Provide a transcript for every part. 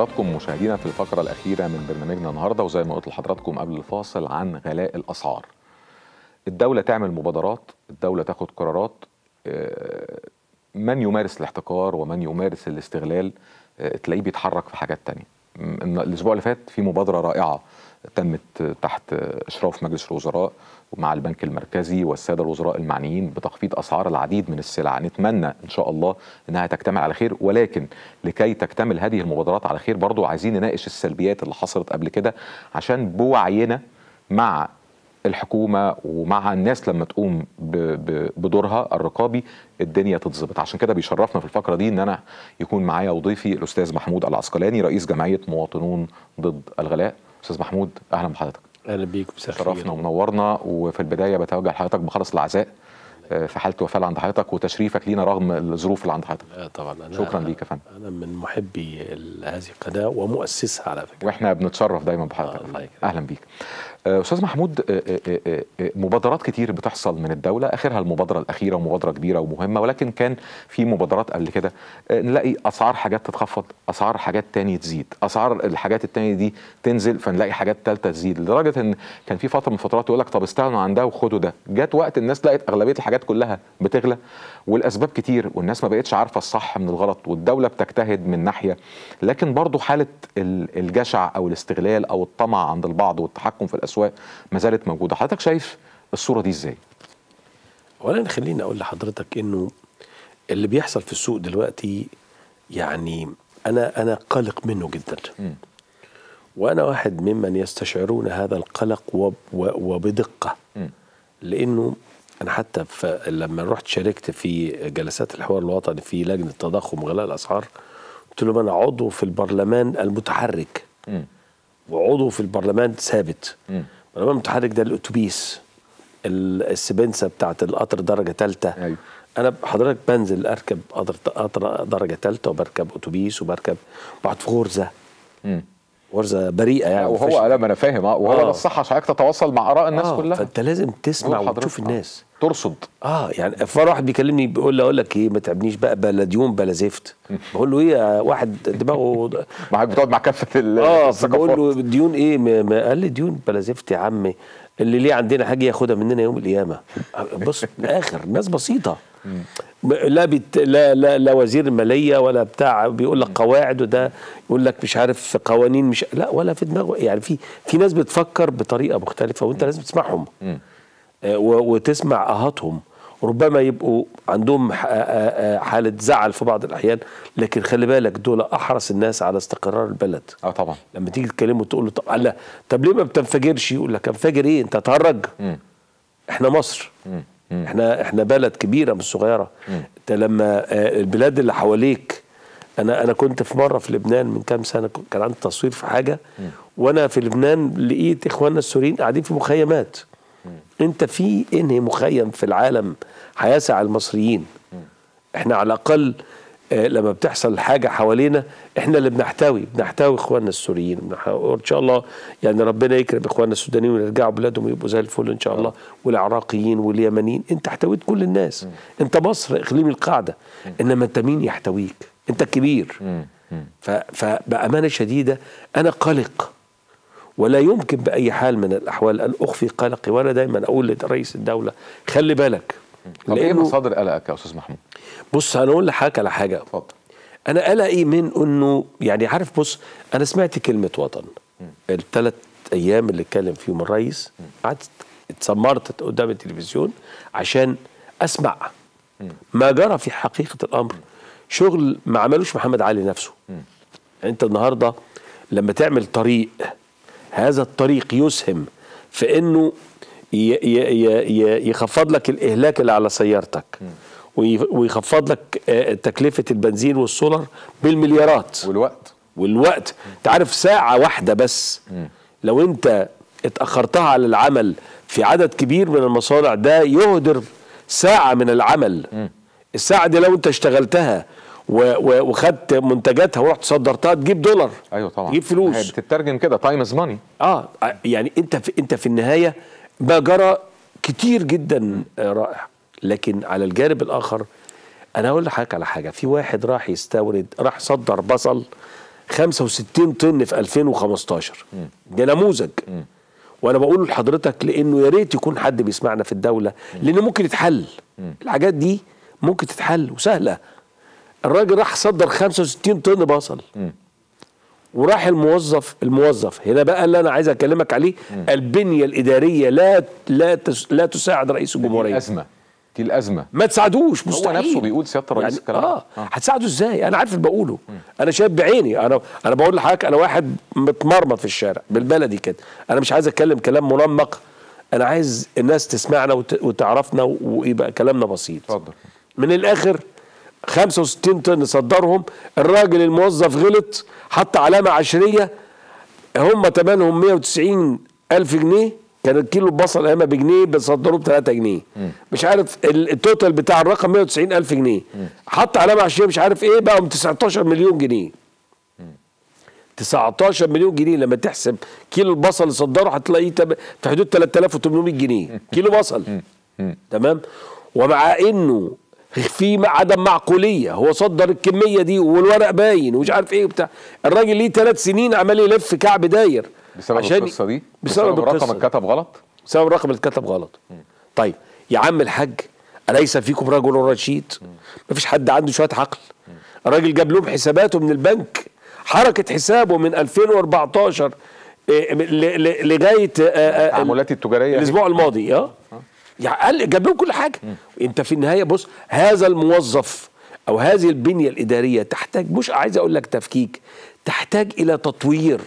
حضراتكم مشاهدينا في الفقرة الأخيرة من برنامجنا النهاردة وزي ما قلت لحضراتكم قبل الفاصل عن غلاء الأسعار الدولة تعمل مبادرات الدولة تاخد قرارات آه، من يمارس الاحتكار ومن يمارس الاستغلال آه، تلاقيه بيتحرك في حاجات تانية الأسبوع اللي فات في مبادرة رائعة تمت تحت إشراف مجلس الوزراء مع البنك المركزي والساده الوزراء المعنيين بتخفيض اسعار العديد من السلع نتمنى ان شاء الله انها تكتمل على خير ولكن لكي تكتمل هذه المبادرات على خير برضو عايزين نناقش السلبيات اللي حصلت قبل كده عشان بوعينا مع الحكومه ومع الناس لما تقوم بدورها الرقابي الدنيا تتظبط عشان كده بيشرفنا في الفقره دي ان انا يكون معايا وضيفي الاستاذ محمود العسقلاني رئيس جمعيه مواطنون ضد الغلاء استاذ محمود اهلا بحضرتك اهلا بيك مساء شرفنا ومنورنا وفي البدايه بتوجه لحضرتك بخلص العزاء آه، في حاله وفاه عند حضرتك وتشريفك لينا رغم الظروف اللي عند حضرتك طبعا أنا شكرا ليك يا فندم انا من محبي هذه القناه ومؤسسها على فكره واحنا بنتشرف دايما بحضرتك آه اهلا بيك آه، استاذ محمود آه، آه، مبادرات كتير بتحصل من الدوله اخرها المبادره الاخيره ومبادره كبيره ومهمه ولكن كان في مبادرات قبل كده نلاقي اسعار حاجات تتخفض اسعار حاجات تانية تزيد اسعار الحاجات التانية دي تنزل فنلاقي حاجات تالتة تزيد لدرجه ان كان في فتره من الفترات يقول لك طب استغنوا عن ده وخدوا ده جت وقت الناس لقت اغلبيه الحاجات كلها بتغلى والاسباب كتير والناس ما بقتش عارفه الصح من الغلط والدوله بتجتهد من ناحيه لكن برضه حاله الجشع او الاستغلال او الطمع عند البعض والتحكم في الأسباب الاسواق ما زالت موجوده حضرتك شايف الصوره دي ازاي اولا خليني اقول لحضرتك انه اللي بيحصل في السوق دلوقتي يعني انا انا قلق منه جدا م. وانا واحد ممن يستشعرون هذا القلق وبدقه م. لانه انا حتى لما رحت شاركت في جلسات الحوار الوطني في لجنه التضخم وغلاء الاسعار قلت لهم انا عضو في البرلمان المتحرك م. وعضو في البرلمان ثابت البرلمان المتحرك ده الاتوبيس السبنسه بتاعت القطر درجه ثالثه ايوه انا حضرتك بنزل اركب قطر درجه ثالثه وبركب اتوبيس وبركب بعد في غرزه ورزه بريئه يعني وهو لا ما انا فاهم اه وهو نصحها آه. عشان تتواصل مع اراء الناس آه كلها فانت لازم تسمع وتشوف الناس آه. ترصد اه يعني فمره بيكلمني بيقول لي اقول لك ايه ما تعبنيش بقى بلا ديون بلا زفت بقول له ايه واحد دماغه معاك بتقعد مع ال اه بقول له ديون ايه ما قال لي ديون بلا زفت يا عمي اللي ليه عندنا حاجه ياخدها مننا يوم القيامه آه، بص من الاخر ناس بسيطه لا, بت... لا لا لا وزير الماليه ولا بتاع بيقول لك قواعد وده يقول لك مش عارف قوانين مش لا ولا في دماغه يعني في في ناس بتفكر بطريقه مختلفه وانت لازم تسمعهم آه، وتسمع اهاتهم ربما يبقوا عندهم آه، آه، حالة زعل في بعض الأحيان لكن خلي بالك دول أحرص الناس على استقرار البلد اه طبعا لما تيجي تكلمه تقول له طب لا طب ليه ما بتنفجرش يقول لك انفجر ايه انت تهرج احنا مصر م. احنا احنا بلد كبيره مش صغيره انت لما آه، البلاد اللي حواليك انا انا كنت في مره في لبنان من كام سنه كان عندي تصوير في حاجه وانا في لبنان لقيت اخواننا السوريين قاعدين في مخيمات انت في انهي مخيم في العالم هيسع المصريين احنا على الاقل آه، لما بتحصل حاجه حوالينا احنا اللي بنحتوي بنحتوي اخواننا السوريين ان شاء الله يعني ربنا يكرم اخواننا السودانيين ويرجعوا بلادهم ويبقوا زي الفل ان شاء الله آه. والعراقيين واليمنيين انت احتويت كل الناس انت مصر اقليم القاعده انما انت مين يحتويك انت الكبير فبامانه شديده انا قلق ولا يمكن باي حال من الاحوال ان اخفي قلقي وانا دايما اقول لرئيس الدوله خلي بالك طب ايه مصادر قلقك يا استاذ محمود؟ بص انا اقول لحضرتك على حاجه اتفضل انا قلقي من انه يعني عارف بص انا سمعت كلمه وطن الثلاث ايام اللي اتكلم فيهم الرئيس قعدت اتسمرت قدام التلفزيون عشان اسمع ما جرى في حقيقه الامر شغل ما عملوش محمد علي نفسه انت النهارده لما تعمل طريق هذا الطريق يسهم في انه يخفض لك الاهلاك اللي على سيارتك ويخفض لك آه، تكلفه البنزين والسولر بالمليارات والوقت والوقت انت عارف ساعه واحده بس لو انت اتاخرتها على العمل في عدد كبير من المصانع ده يهدر ساعه من العمل الساعه دي لو انت اشتغلتها وخدت منتجاتها ورحت صدرتها تجيب دولار ايوه طبعا تجيب فلوس بتترجم كده تايم از ماني اه يعني انت في انت في النهايه ما جرى كتير جدا آه، رائع لكن على الجانب الاخر انا اقول لحضرتك على حاجه في واحد راح يستورد راح صدر بصل 65 طن في 2015 ده نموذج وانا بقول لحضرتك لانه يا ريت يكون حد بيسمعنا في الدوله لان ممكن يتحل الحاجات دي ممكن تتحل وسهله الراجل راح صدر 65 طن بصل وراح الموظف الموظف هنا بقى اللي انا عايز اكلمك عليه البنيه الاداريه لا لا لا تساعد رئيس الجمهوريه ازمه دي الازمه ما تساعدوش مستحيل هو نفسه بيقول سياده الرئيس يعني الكلام آه, اه هتساعده ازاي انا عارف اللي بقوله م. انا شايف بعيني انا انا بقول لحضرتك انا واحد متمرمط في الشارع بالبلدي كده انا مش عايز اتكلم كلام منمق انا عايز الناس تسمعنا وت... وتعرفنا ويبقى كلامنا بسيط اتفضل من الاخر 65 طن صدرهم الراجل الموظف غلط حط علامه عشريه هم تمنهم 190 الف جنيه كان الكيلو البصل ايامها بجنيه بيصدروه ب 3 جنيه م. مش عارف التوتال بتاع الرقم 190 الف جنيه حط علامه عشان مش عارف ايه بقى 19 مليون جنيه م. 19 مليون جنيه لما تحسب كيلو البصل اللي صدره هتلاقيه في حدود 3800 جنيه كيلو بصل م. تمام ومع انه في عدم معقوليه هو صدر الكميه دي والورق باين ومش عارف ايه وبتاع الراجل ليه ثلاث سنين عمال يلف كعب داير بسبب عشان القصه دي بسبب, بسبب الرقم اتكتب غلط بسبب الرقم اتكتب غلط م. طيب يا عم الحاج اليس فيكم رجل رشيد ما فيش حد عنده شويه عقل الراجل جاب لهم حساباته من البنك حركه حسابه من 2014 آه، لغايه آه، آه، التعاملات التجاريه الاسبوع الماضي اه يعني جاب لهم كل حاجه م. انت في النهايه بص هذا الموظف او هذه البنيه الاداريه تحتاج مش عايز اقول لك تفكيك تحتاج الى تطوير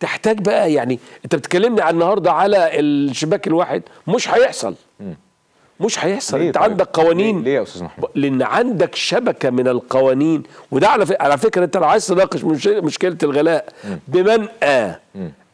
تحتاج بقى يعني انت بتكلمني عن النهارده على الشباك الواحد مش هيحصل مش هيحصل انت طيب؟ عندك قوانين ليه, يا استاذ محمود لان عندك شبكه من القوانين وده على فكره انت لو عايز تناقش مشكله الغلاء بمنأى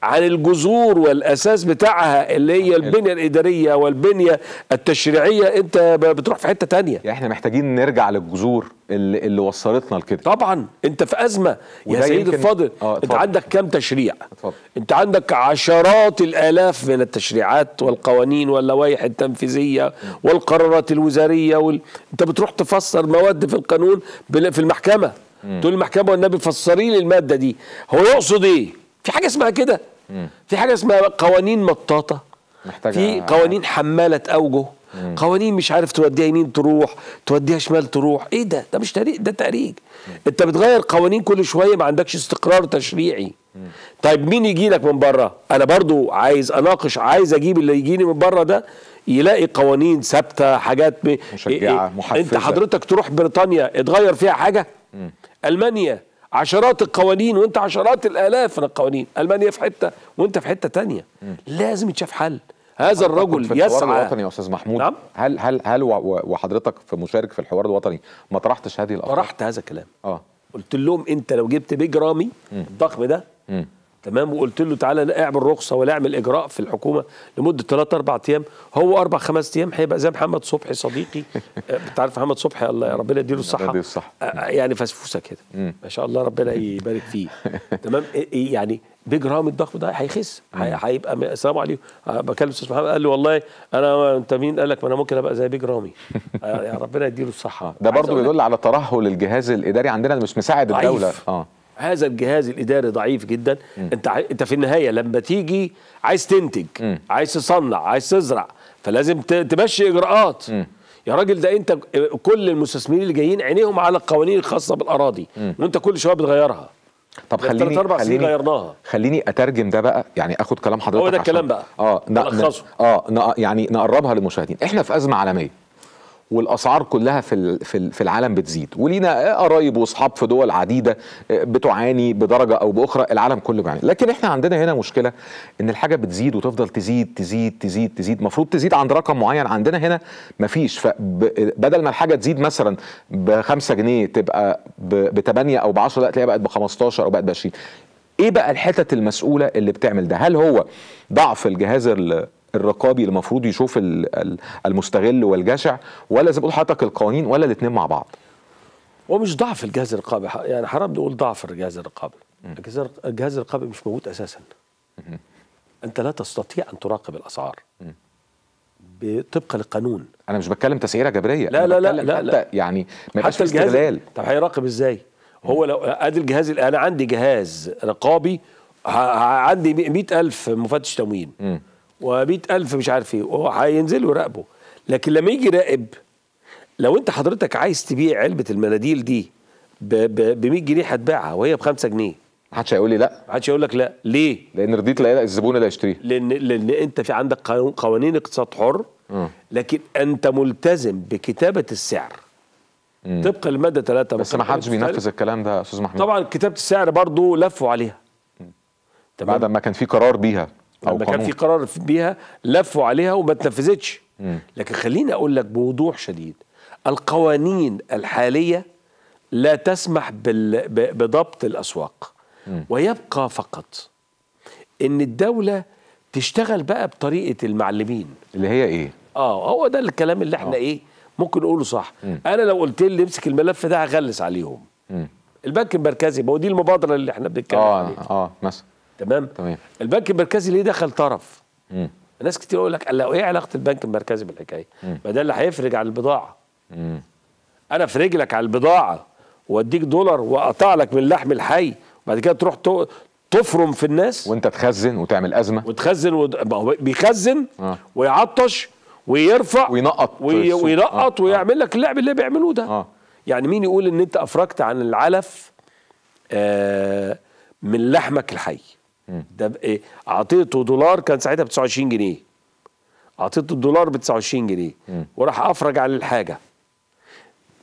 عن الجذور والاساس بتاعها اللي هي البنيه الاداريه والبنيه التشريعيه انت بتروح في حته تانية يعني احنا محتاجين نرجع للجذور اللي, اللي وصلتنا لكده طبعا انت في ازمه يا سيدي الفاضل آه انت عندك كام تشريع اتفضل. انت عندك عشرات الالاف من التشريعات والقوانين واللوائح التنفيذيه والقرارات الوزاريه وال... انت بتروح تفسر مواد في القانون في المحكمه تقول المحكمه والنبي فسري لي الماده دي هو يقصد ايه في حاجه اسمها كده مم. في حاجه اسمها قوانين مطاطه محتاجة في قوانين حماله اوجه مم. قوانين مش عارف توديها يمين تروح توديها شمال تروح ايه ده ده مش تاريخ ده مم. انت بتغير قوانين كل شويه ما عندكش استقرار تشريعي مم. طيب مين يجي لك من بره انا برضو عايز اناقش عايز اجيب اللي يجيني من بره ده يلاقي قوانين ثابته حاجات مشجعه إيه, إيه، محفزه انت حضرتك تروح بريطانيا اتغير فيها حاجه مم. المانيا عشرات القوانين وانت عشرات الالاف من القوانين المانيا في حته وانت في حته تانية لازم يتشاف حل هذا الرجل في الحوار الوطني يا استاذ محمود نعم؟ هل هل هل وحضرتك في مشارك في الحوار الوطني ما طرحتش هذه الافكار؟ طرحت هذا الكلام اه قلت لهم انت لو جبت بيج رامي الضخم ده مم. تمام وقلت له تعالى اعمل رخصه ولا اعمل اجراء في الحكومه لمده 3 4 ايام هو اربع خمس ايام هيبقى زي محمد صبحي صديقي آه، انت عارف محمد صبحي الله ربنا يديله الصحه الصحه آه، آه، يعني فسفوسه كده ما شاء الله ربنا يبارك فيه تمام إيه، إيه، يعني بجرام الضخم ده هيخس هيبقى السلام عليكم بكلم استاذ محمد قال لي والله انا انت مين قال لك ما انا ممكن ابقى زي بجرامي ربنا يديله الصحه ده برضه بيدل على ترهل الجهاز الاداري عندنا مش مساعد الدوله اه هذا الجهاز الاداري ضعيف جدا م. انت انت في النهايه لما تيجي عايز تنتج م. عايز تصنع عايز تزرع فلازم تمشي اجراءات م. يا راجل ده انت كل المستثمرين اللي جايين عينيهم على القوانين الخاصه بالاراضي م. وانت كل شويه بتغيرها طب خليني أربع خليني غيرناها خليني اترجم ده بقى يعني اخد كلام حضرتك هو ده الكلام بقى اه نلخصه اه يعني نقربها للمشاهدين احنا في ازمه عالميه والاسعار كلها في في العالم بتزيد ولينا قرايب واصحاب في دول عديده آه، بتعاني بدرجه او باخرى العالم كله بيعاني لكن احنا عندنا هنا مشكله ان الحاجه بتزيد وتفضل تزيد تزيد تزيد تزيد المفروض تزيد عند رقم معين عندنا هنا مفيش فبدل ما الحاجه تزيد مثلا ب 5 جنيه تبقى ب 8 او ب 10 لا تلاقيها بقت ب 15 او بقت ب 20 ايه بقى الحتت المسؤوله اللي بتعمل ده هل هو ضعف الجهاز الرقابي اللي المفروض يشوف المستغل والجشع ولا زي ما بقول حضرتك القوانين ولا الاثنين مع بعض ومش ضعف الجهاز الرقابي يعني حرام نقول ضعف الجهاز الرقابي الجهاز الرقابي مش موجود اساسا انت لا تستطيع ان تراقب الاسعار طبقا للقانون انا مش بتكلم تسعيره جبريه لا لا لا لا, لا يعني ما يبقاش استغلال طب هيراقب ازاي هو لو ادي الجهاز انا عندي جهاز رقابي عندي 100000 مفتش تموين مم. و100000 مش عارف ايه هينزلوا يراقبوا لكن لما يجي يراقب لو انت حضرتك عايز تبيع علبه المناديل دي ب 100 جنيه هتباعها وهي ب 5 جنيه محدش هيقول لي لا محدش هيقول لك لا ليه لان رضيت لا الزبون اللي هيشتريها لان لان انت في عندك قوانين اقتصاد حر م. لكن انت ملتزم بكتابه السعر م. طبقا للماده 3 بس ما حدش بينفذ الكلام ده يا استاذ محمود طبعا كتابه السعر برضو لفوا عليها بعد ما كان في قرار بيها او لما كان في قرار بيها لفوا عليها وما اتنفذتش لكن خليني اقول لك بوضوح شديد القوانين الحاليه لا تسمح بضبط الاسواق ويبقى فقط ان الدوله تشتغل بقى بطريقه المعلمين اللي هي ايه اه هو ده الكلام اللي احنا أوه. ايه ممكن نقوله صح مم. انا لو قلت لي امسك الملف ده هغلس عليهم مم. البنك المركزي ما هو دي المبادره اللي احنا بنتكلم آه، عليها اه اه مثلا تمام تمام البنك المركزي ليه دخل طرف مم. ناس كتير يقول لك ايه علاقه البنك المركزي بالحكايه ما ده اللي هيفرج على البضاعه مم. انا افرج لك على البضاعه واديك دولار واقطع لك من اللحم الحي وبعد كده تروح تفرم في الناس وانت تخزن وتعمل ازمه وتخزن ود... هو بيخزن آه. ويعطش ويرفع وينقط وي... وينقط آه. آه. ويعمل لك اللعب اللي بيعملوه ده آه. يعني مين يقول ان انت افرجت عن العلف آه من لحمك الحي ده ايه اعطيته دولار كان ساعتها ب 29 جنيه اعطيته الدولار ب 29 جنيه وراح افرج على الحاجه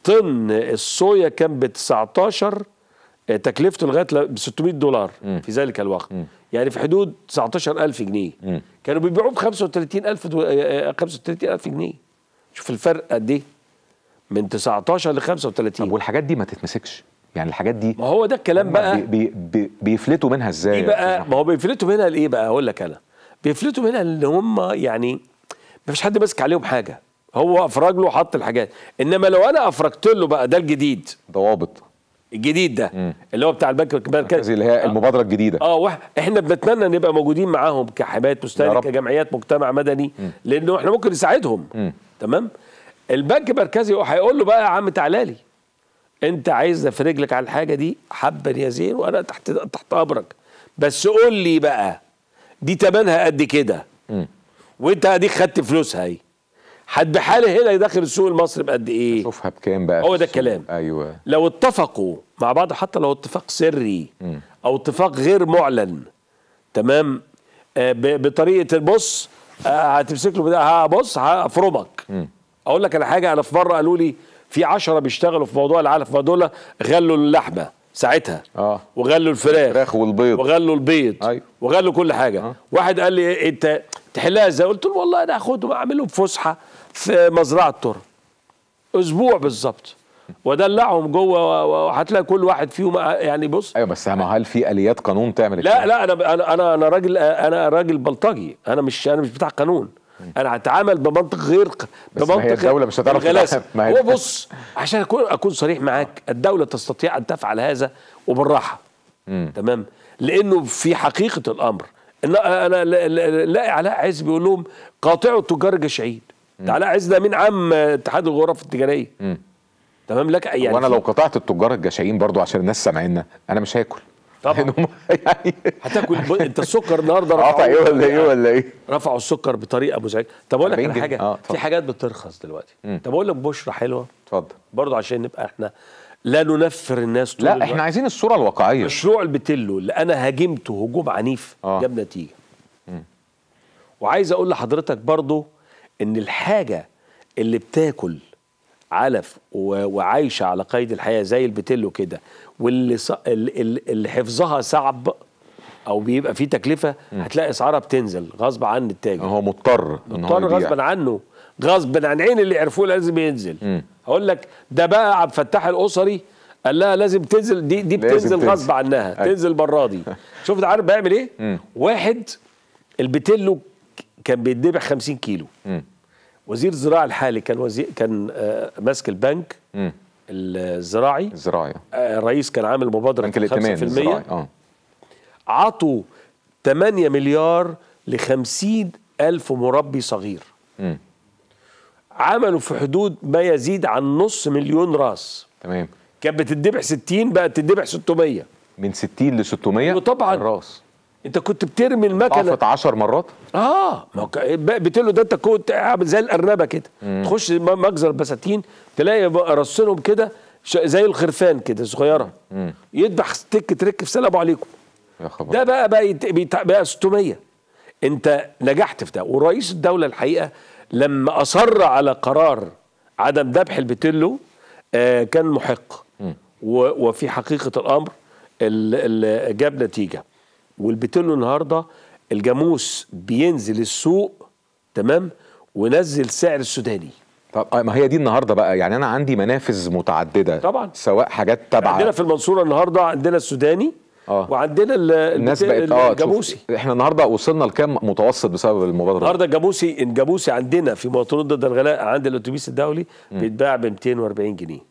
طن الصويا كان ب 19 آه، تكلفته لغايه ب 600 دولار م. في ذلك الوقت م. يعني في حدود 19000 جنيه م. كانوا بيبيعوه ب 35000 دو... 35000 آه، آه، جنيه شوف الفرق قد ايه من 19 ل 35 طب والحاجات دي ما تتمسكش يعني الحاجات دي ما هو ده الكلام بقى بي بي بيفلتوا منها ازاي إيه بقى ما هو بيفلتوا منها لايه بقى اقول لك انا بيفلتوا منها ان هم يعني ما فيش حد ماسك عليهم حاجه هو افرج له وحط الحاجات انما لو انا افرجت له بقى ده الجديد ضوابط الجديد ده مم. اللي هو بتاع البنك المركزي اللي هي آه. المبادره الجديده اه احنا بنتمنى نبقى موجودين معاهم كحمايه مستهلك كجمعيات مجتمع مدني مم. لانه احنا ممكن نساعدهم مم. تمام البنك المركزي هيقول له بقى يا عم تعالى لي انت عايز في رجلك على الحاجه دي حبا يا زين وانا تحت تحت امرك بس قول لي بقى دي تمنها قد كده وانت اديك خدت فلوسها اهي حد بحاله هنا يدخل السوق المصري بقد ايه شوفها بكام بقى هو ده الكلام ايوه لو اتفقوا مع بعض حتى لو اتفاق سري م. او اتفاق غير معلن تمام آه بطريقه بص آه هتمسك له بص هفرمك اقول لك على حاجه انا في مره قالوا لي في عشرة بيشتغلوا في موضوع العلف فدول غلوا اللحمه ساعتها اه وغلوا الفراخ الفراخ والبيض وغلوا البيض أيوة. وغلوا كل حاجه آه. واحد قال لي إيه، انت تحلها ازاي قلت له والله انا هاخدهم اعملهم فسحه في مزرعه ترم اسبوع بالظبط ودلعهم جوه وهتلاقي كل واحد فيهم آه، يعني بص ايوه بس ما هل في اليات قانون تعمل لا لا انا انا انا راجل انا راجل بلطجي انا مش انا مش بتاع قانون انا هتعامل بمنطق غير بمنطق ما هي الدوله مش هتعرف الغلاسه هو بص عشان اكون اكون صريح معاك الدوله تستطيع ان تفعل هذا وبالراحه مم. تمام لانه في حقيقه الامر انا لاقي علاء عز بيقول لهم قاطعوا التجار الجشعين علاء عز ده من عم اتحاد الغرف التجاريه مم. تمام لك يعني وانا لو قطعت التجار الجشعين برضو عشان الناس سامعيننا انا مش هاكل طبعا يعني هتاكل ب... انت السكر النهارده رفع ايه ولا ايه يعني ولا ايه رفعوا السكر بطريقه مزعجه طب اقول لك على حاجه آه في حاجات بترخص دلوقتي مم. طب اقول لك بشرى حلوه اتفضل برضه عشان نبقى احنا لا ننفر الناس طول لا الوقت. احنا عايزين الصوره الواقعيه مشروع البتلو اللي انا هاجمته هجوم عنيف آه. جاب نتيجه وعايز اقول لحضرتك برضه ان الحاجه اللي بتاكل علف وعايشه على قيد الحياه زي البتلو كده واللي ص... اللي حفظها صعب او بيبقى فيه تكلفه هتلاقي اسعارها بتنزل غصب عن التاجر هو مضطر مضطر غصب عنه غصب عن عين اللي عرفوه لازم ينزل هقول لك ده بقى عبد الفتاح الاسري قال لها لازم تنزل دي دي بتنزل غصب عنها أي. أيوه. تنزل برا دي شوف ده عارف بيعمل ايه؟ واحد البتلو كان بيتذبح 50 كيلو وزير الزراعه الحالي كان وزير كان آه، ماسك البنك م. الزراعي الزراعي الرئيس آه، كان عامل مبادره بنك الائتمان الزراعي اه عطوا 8 مليار ل 50 ألف مربي صغير م. عملوا في حدود ما يزيد عن نص مليون راس تمام كانت بتدبح 60 بقت تدبح 600 من 60 ل 600 وطبعا الراس انت كنت بترمي المكنه قفت 10 مرات اه ما له ده انت كنت عامل زي الارنبه كده مم. تخش مجزر بساتين تلاقي رصنهم كده زي الخرفان كده صغيره يذبح تك ترك في سلام عليكم يا خبر. ده بقى بقى, بقى, بقى 600 انت نجحت في ده ورئيس الدوله الحقيقه لما اصر على قرار عدم ذبح البتلو آه كان محق و وفي حقيقه الامر جاب نتيجه والبت النهارده الجاموس بينزل السوق تمام ونزل سعر السوداني طب آه، ما هي دي النهارده بقى يعني انا عندي منافذ متعدده طبعا سواء حاجات تبع عندنا في المنصوره النهارده عندنا السوداني آه. وعندنا الناس بقت آه الجاموسي احنا النهارده وصلنا لكام متوسط بسبب المبادره النهارده الجاموسي الجاموسي عندنا في مواطنون ضد الغلاء عند الاتوبيس الدولي بيتباع ب 240 جنيه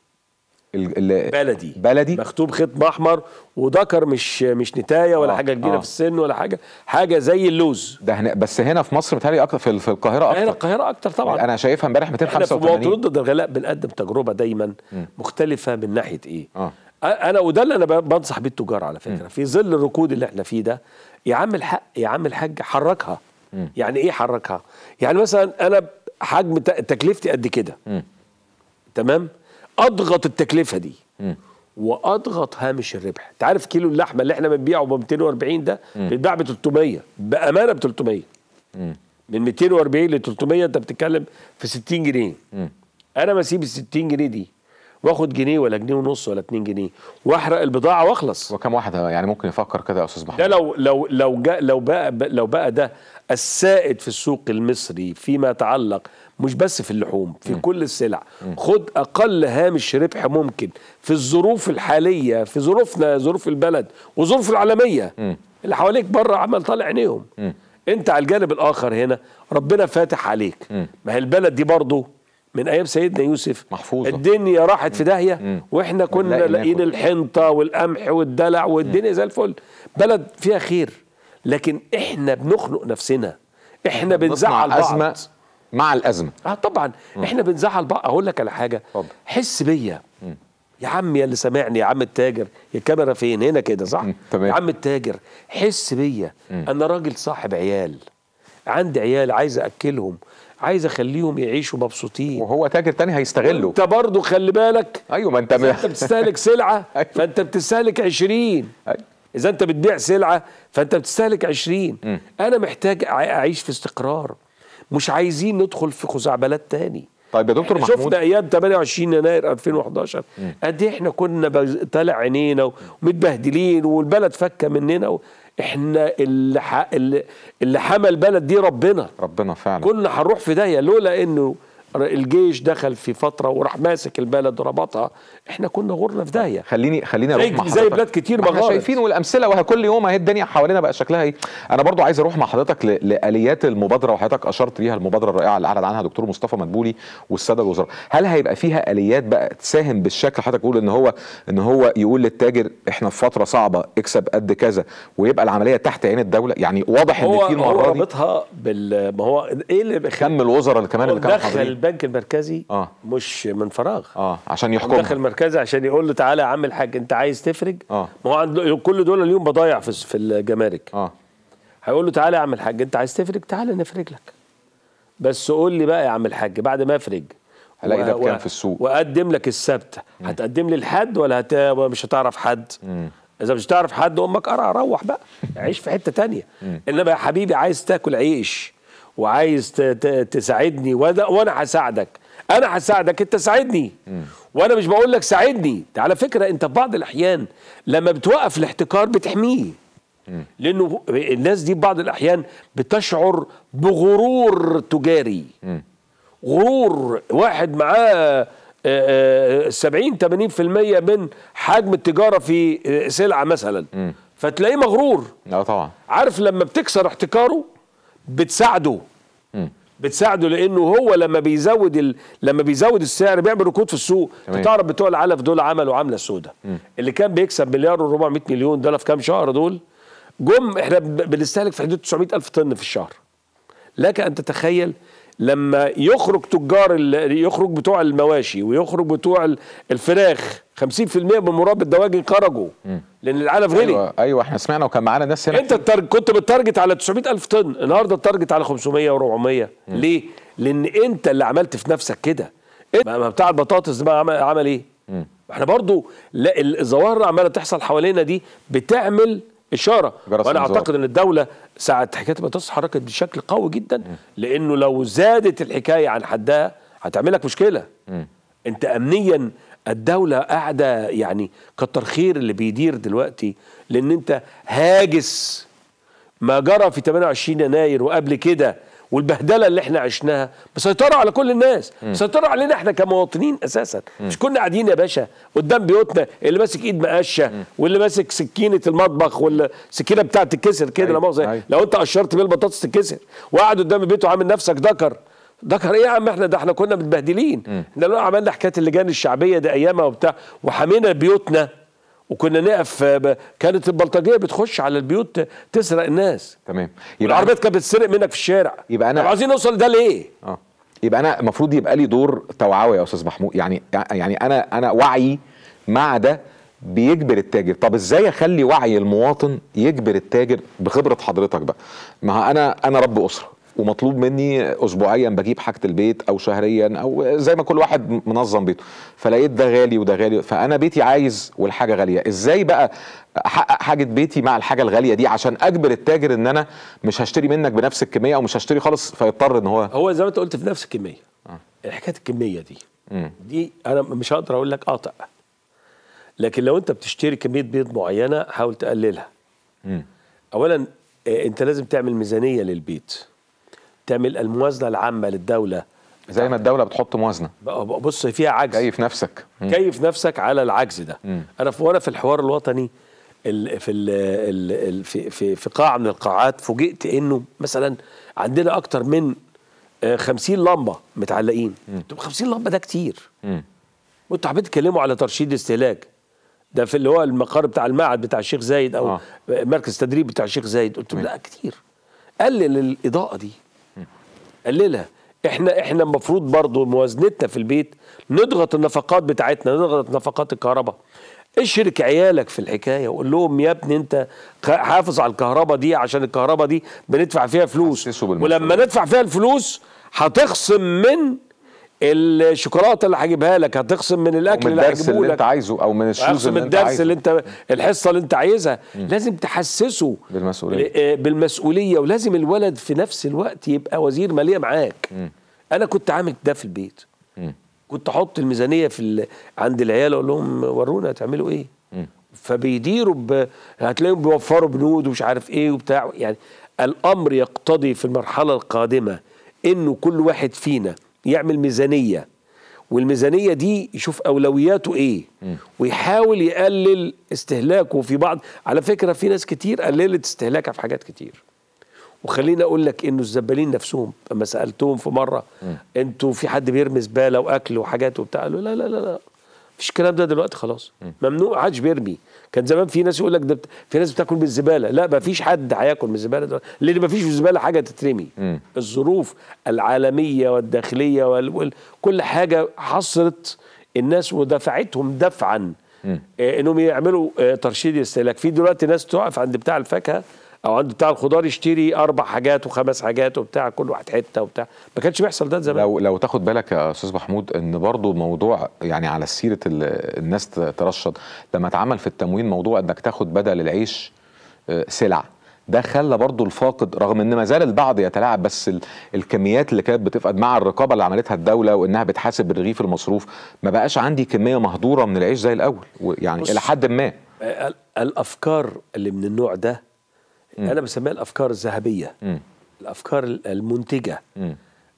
بلدي بلدي مكتوب خيط احمر وذكر مش مش نتايه ولا آه حاجه كبيره آه في السن ولا حاجه حاجه زي اللوز ده هنا بس هنا في مصر بتهيألي اكتر في, القاهره اكتر هنا القاهره اكتر طبعا انا شايفها امبارح 285 احنا في ضد الغلاء بنقدم تجربه دايما م. مختلفه من ناحيه ايه آه. انا وده اللي انا بنصح بيه التجار على فكره م. في ظل الركود اللي احنا فيه ده يا عم الحق يا عم الحاج حركها م. يعني ايه حركها يعني مثلا انا حجم تكلفتي قد كده تمام اضغط التكلفه دي م. واضغط هامش الربح انت عارف كيلو اللحمه اللي احنا بنبيعه ب 240 ده بيتباع ب 300 بامانه ب 300 من 240 ل 300 انت بتتكلم في 60 جنيه م. انا بسيب ال 60 جنيه دي واخد جنيه ولا جنيه ونص ولا 2 جنيه واحرق البضاعه واخلص وكم واحد يعني ممكن يفكر كده يا استاذ محمد ده لو لو لو جاء لو بقى لو بقى ده السائد في السوق المصري فيما يتعلق مش بس في اللحوم في م. كل السلع م. خد اقل هامش ربح ممكن في الظروف الحاليه في ظروفنا ظروف البلد وظروف العالميه م. اللي حواليك بره عمال طالع عينيهم م. انت على الجانب الاخر هنا ربنا فاتح عليك م. ما هي البلد دي برضه من ايام سيدنا يوسف محفوظة. الدنيا راحت في داهيه واحنا كنا لاقيين الحنطه والقمح والدلع والدنيا زي الفل بلد فيها خير لكن احنا بنخنق نفسنا احنا بنزعل بعض أزمة مع الازمه اه طبعا مم. احنا بنزعل بقى اقول لك على حاجه فضل. حس بيا يا عم يا اللي سامعني يا عم التاجر الكاميرا فين هنا كده صح تمام. يا عم التاجر حس بيا انا راجل صاحب عيال عندي عيال عايز اكلهم عايز اخليهم يعيشوا مبسوطين وهو تاجر تاني هيستغله انت برضه خلي بالك ايوه ما انت ما... انت بتستهلك سلعه أيوة. فانت بتستهلك 20 أيوة. اذا انت بتبيع سلعه فانت بتستهلك 20 انا محتاج اعيش في استقرار مش عايزين ندخل في خزعبلات تاني طيب يا دكتور محمود شفنا ايام 28 يناير 2011 قد إيه احنا كنا طالع عينينا ومتبهدلين والبلد فكه مننا و... احنا اللي, ح... اللي حمى البلد دي ربنا ربنا فعلا كنا هنروح في داهيه لولا انه الجيش دخل في فتره وراح ماسك البلد وربطها احنا كنا غرنا في داهيه خليني خليني اروح مع زي بلاد كتير ما احنا شايفين والامثله وها كل يوم اهي الدنيا حوالينا بقى شكلها ايه انا برضو عايز اروح مع حضرتك لاليات المبادره وحضرتك اشرت ليها المبادره الرائعه اللي اعلن عنها دكتور مصطفى مدبولي والساده الوزراء هل هيبقى فيها اليات بقى تساهم بالشكل حضرتك تقول ان هو ان هو يقول للتاجر احنا في فتره صعبه اكسب قد كذا ويبقى العمليه تحت عين الدوله يعني واضح ان في المره دي هو رابطها بال ما هو ايه اللي كم الوزراء اللي كمان اللي كانوا البنك المركزي آه. مش من فراغ اه عشان يحكم داخل المركزي عشان يقول له تعالى يا عم الحاج انت عايز تفرج اه ما هو عند كل دول اليوم بضايع في في الجمارك اه هيقول له تعالى يا عم الحاج انت عايز تفرج تعالى نفرج لك بس قول لي بقى يا عم الحاج بعد ما افرج هلاقي ده بكام في السوق واقدم لك السبت هتقدم لي لحد ولا هت... مش هتعرف حد مم. اذا مش هتعرف حد امك قرع روح بقى عيش في حته تانية انما يا حبيبي عايز تاكل عيش وعايز تساعدني وانا هساعدك انا هساعدك انت ساعدني وانا مش بقول لك ساعدني على فكره انت بعض الاحيان لما بتوقف الاحتكار بتحميه لانه الناس دي بعض الاحيان بتشعر بغرور تجاري غرور واحد معاه 70 آه، 80% آه، من حجم التجاره في آه، سلعه مثلا فتلاقيه مغرور اه طبعا عارف لما بتكسر احتكاره بتساعده بتساعده لانه هو لما بيزود ال... لما بيزود السعر بيعمل ركود في السوق انت تعرف بتوع العلف دول عملوا عمله سوداء اللي كان بيكسب مليار و400 مليون دولار في كام شهر دول جم احنا بنستهلك في حدود 900 الف طن في الشهر لك ان تتخيل لما يخرج تجار ال... يخرج بتوع المواشي ويخرج بتوع الفراخ 50% من مربى الدواجن خرجوا لان العالم غلي ايوه ايوه احنا سمعنا وكان معانا ناس هنا انت التارج كنت بالتارجت على 900000 طن النهارده التارجت على 500 و400 ليه؟ لان انت اللي عملت في نفسك كده ما بتاع البطاطس بقى عمل, عمل ايه؟ مم. احنا برضو لا الظواهر اللي عماله تحصل حوالينا دي بتعمل اشاره وانا اعتقد ان الدوله ساعه حكايه البطاطس حركت بشكل قوي جدا مم. لانه لو زادت الحكايه عن حدها هتعمل لك مشكله مم. انت امنيا الدولة قاعدة يعني كتر خير اللي بيدير دلوقتي لأن أنت هاجس ما جرى في 28 يناير وقبل كده والبهدله اللي احنا عشناها مسيطره على كل الناس مسيطره علينا احنا كمواطنين اساسا مش كنا قاعدين يا باشا قدام بيوتنا اللي ماسك ايد مقشه واللي ماسك سكينه المطبخ والسكينه بتاعه تتكسر كده أيوة، لو أيوة. لو انت قشرت بيه البطاطس تتكسر وقعد قدام بيته عامل نفسك ذكر ده كان ايه يا عم احنا ده احنا كنا متبهدلين احنا لو عملنا حكايه اللجان الشعبيه ده ايامها وبتاع وحمينا بيوتنا وكنا نقف آه، كانت البلطجيه بتخش على البيوت تسرق الناس تمام يبقى العربيات كانت بتسرق منك في الشارع يبقى انا عايزين نوصل ده ليه؟ اه يبقى انا المفروض يبقى لي دور توعوي يا استاذ محمود يعني يعني انا انا وعي مع ده بيجبر التاجر طب ازاي اخلي وعي المواطن يجبر التاجر بخبره حضرتك بقى ما انا انا رب اسره ومطلوب مني اسبوعيا بجيب حاجه البيت او شهريا او زي ما كل واحد منظم بيته فلقيت ده غالي وده غالي فانا بيتي عايز والحاجه غاليه ازاي بقى احقق حاجه بيتي مع الحاجه الغاليه دي عشان اجبر التاجر ان انا مش هشتري منك بنفس الكميه او مش هشتري خالص فيضطر ان هو هو زي ما انت قلت في نفس الكميه آه. حكايه الكميه دي م. دي انا مش هقدر اقول لك قاطع لكن لو انت بتشتري كميه بيض معينه حاول تقللها م. اولا آه، انت لازم تعمل ميزانيه للبيت تعمل الموازنه العامه للدوله زي ما الدوله بتحط موازنه بص فيها عجز كيف نفسك مم. كيف نفسك على العجز ده مم. انا في وانا في الحوار الوطني في في في في قاعه من القاعات فوجئت انه مثلا عندنا اكتر من 50 آه، لمبه متعلقين طب 50 لمبه ده كتير وانتوا حابين تتكلموا على ترشيد استهلاك ده في اللي هو المقر بتاع المعهد بتاع الشيخ زايد او آه. مركز تدريب بتاع الشيخ زايد قلت له لا كتير قلل الاضاءه دي نقللها احنا احنا المفروض برضو موازنتنا في البيت نضغط النفقات بتاعتنا نضغط نفقات الكهرباء اشرك عيالك في الحكايه وقول لهم يا ابني انت حافظ على الكهرباء دي عشان الكهرباء دي بندفع فيها فلوس ولما ندفع فيها الفلوس هتخصم من الشوكولاته اللي هجيبها لك هتخصم من الاكل من اللي هجيبه لك اللي انت عايزه او من الشوز اللي انت عايزه الدرس اللي انت الحصه اللي انت عايزها مم. لازم تحسسه بالمسؤوليه آه، بالمسؤوليه ولازم الولد في نفس الوقت يبقى وزير ماليه معاك مم. انا كنت عامل ده في البيت مم. كنت احط الميزانيه في ال... عند العيال اقول لهم ورونا هتعملوا ايه فبيديروا ب... هتلاقيهم بيوفروا بنود ومش عارف ايه وبتاع يعني الامر يقتضي في المرحله القادمه انه كل واحد فينا يعمل ميزانيه والميزانيه دي يشوف اولوياته ايه ويحاول يقلل استهلاكه في بعض على فكره في ناس كتير قللت استهلاكها في حاجات كتير وخليني اقول لك انه الزبالين نفسهم لما سالتهم في مره انتوا في حد بيرمي زباله واكل وحاجات وبتاع قالوا لا لا لا لا مفيش الكلام ده دلوقتي خلاص ممنوع عادش بيرمي كان زمان في ناس يقول لك ده في ناس بتاكل بالزباله لا مفيش حد هياكل بالزباله دلوقتي لان مفيش في الزباله حاجه تترمي الظروف العالميه والداخليه وال... كل حاجه حصرت الناس ودفعتهم دفعا آه، انهم يعملوا آه، ترشيد استهلاك في دلوقتي ناس تقف عند بتاع الفاكهه او عنده بتاع الخضار يشتري اربع حاجات وخمس حاجات وبتاع كل واحد حته وبتاع ما كانش بيحصل ده زمان لو لو تاخد بالك يا استاذ محمود ان برضو موضوع يعني على سيره الناس ترشد لما اتعمل في التموين موضوع انك تاخد بدل العيش آه، سلع ده خلى برضه الفاقد رغم ان ما زال البعض يتلاعب بس الكميات اللي كانت بتفقد مع الرقابه اللي عملتها الدوله وانها بتحاسب الرغيف المصروف ما بقاش عندي كميه مهدوره من العيش زي الاول يعني الى حد ما آه، الافكار اللي من النوع ده م. انا بسميها الافكار الذهبيه الافكار المنتجه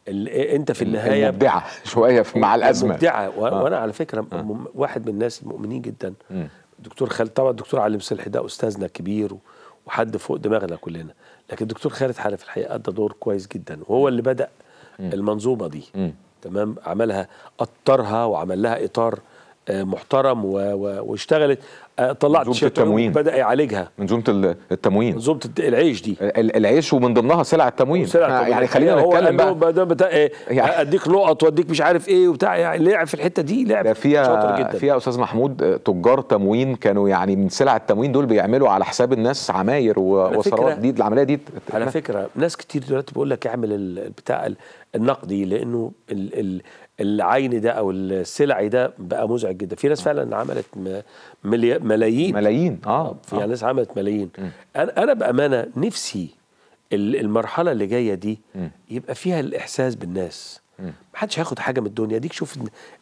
اللي انت في النهايه المبدعه شويه مع الازمه مبدعه آه. وانا آه. على فكره آه. واحد من الناس المؤمنين جدا م. دكتور خالد طبعا الدكتور علي مصلح ده استاذنا كبير وحد فوق دماغنا كلنا لكن الدكتور خالد حالف الحقيقه ادى دور كويس جدا وهو اللي بدا م. المنظومه دي م. تمام عملها اطرها وعمل لها اطار آه، محترم واشتغلت آه، طلعت منظومه التموين بدا يعالجها منظومه التموين منظومه العيش دي العيش ومن ضمنها سلع التموين سلع يعني خلينا نتكلم بقى هو ده بتاع إيه؟ يعني اديك نقط واديك مش عارف ايه وبتاع يعني لعب في الحته دي لعب فيها شاطر جدا فيها استاذ محمود آه، تجار تموين كانوا يعني من سلع التموين دول بيعملوا على حساب الناس عماير وثروات دي العمليه دي على فكره ناس كتير دلوقتي بيقول لك اعمل البتاع النقدي لانه العين ده او السلعي ده بقى مزعج جدا في ناس آه. فعلا عملت ملايين ملايين آه. اه في آه. ناس عملت ملايين انا انا بامانه نفسي المرحله اللي جايه دي يبقى فيها الاحساس بالناس محدش هياخد حاجه من الدنيا ديك شوف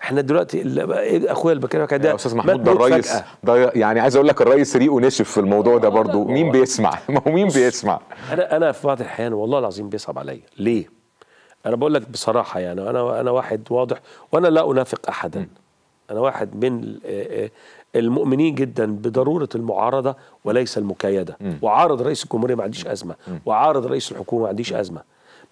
احنا دلوقتي إيه، اخويا اللي بكلمك ده يا استاذ محمود ده الريس ده يعني عايز اقول لك الريس ريقه نشف في الموضوع ده برضو مين بيسمع ما هو مين بيسمع انا انا في بعض الاحيان والله العظيم بيصعب عليا ليه انا بقول لك بصراحه يعني انا انا واحد واضح وانا لا انافق احدا م. انا واحد من آه، آه، المؤمنين جدا بضروره المعارضه وليس المكايده م. وعارض رئيس الجمهوريه ما عنديش ازمه م. وعارض رئيس الحكومه ما عنديش ازمه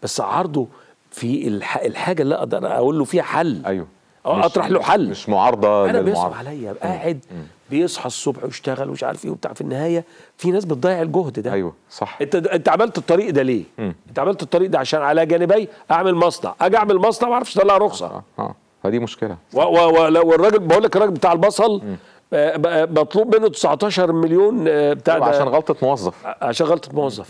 بس عارضه في الحاجه اللي اقدر اقول له فيها حل ايوه اطرح له حل مش معارضه انا بيصعب عليا قاعد بيصحى الصبح ويشتغل ومش عارف ايه وبتاع في النهايه في ناس بتضيع الجهد ده ايوه صح انت انت عملت الطريق ده ليه؟ مم. انت عملت الطريق ده عشان على جانبي اعمل مصنع، اجي اعمل مصنع ما اعرفش اطلع رخصه اه اه, آه. فدي مشكله و و و والراجل بقول لك الراجل بتاع البصل مم. آه، آه، مطلوب منه 19 مليون آه، بتاع ده عشان غلطه موظف عشان غلطه موظف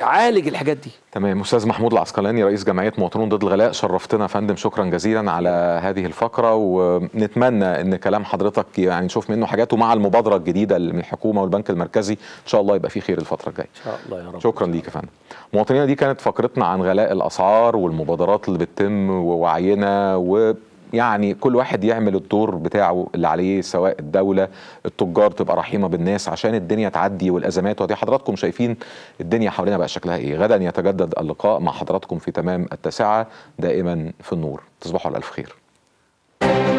عالج الحاجات دي تمام استاذ محمود العسقلاني رئيس جمعيه مواطنون ضد الغلاء شرفتنا يا فندم شكرا جزيلا على هذه الفقره ونتمنى ان كلام حضرتك يعني نشوف منه حاجات ومع المبادره الجديده من الحكومه والبنك المركزي ان شاء الله يبقى في خير الفتره الجايه ان شاء الله يا رب شكرا ليك يا فندم مواطنينا دي كانت فقرتنا عن غلاء الاسعار والمبادرات اللي بتتم ووعينا و يعني كل واحد يعمل الدور بتاعه اللي عليه سواء الدوله التجار تبقى رحيمه بالناس عشان الدنيا تعدي والازمات ودي حضراتكم شايفين الدنيا حوالينا بقى شكلها ايه غدا يتجدد اللقاء مع حضراتكم في تمام التاسعه دائما في النور تصبحوا على الف خير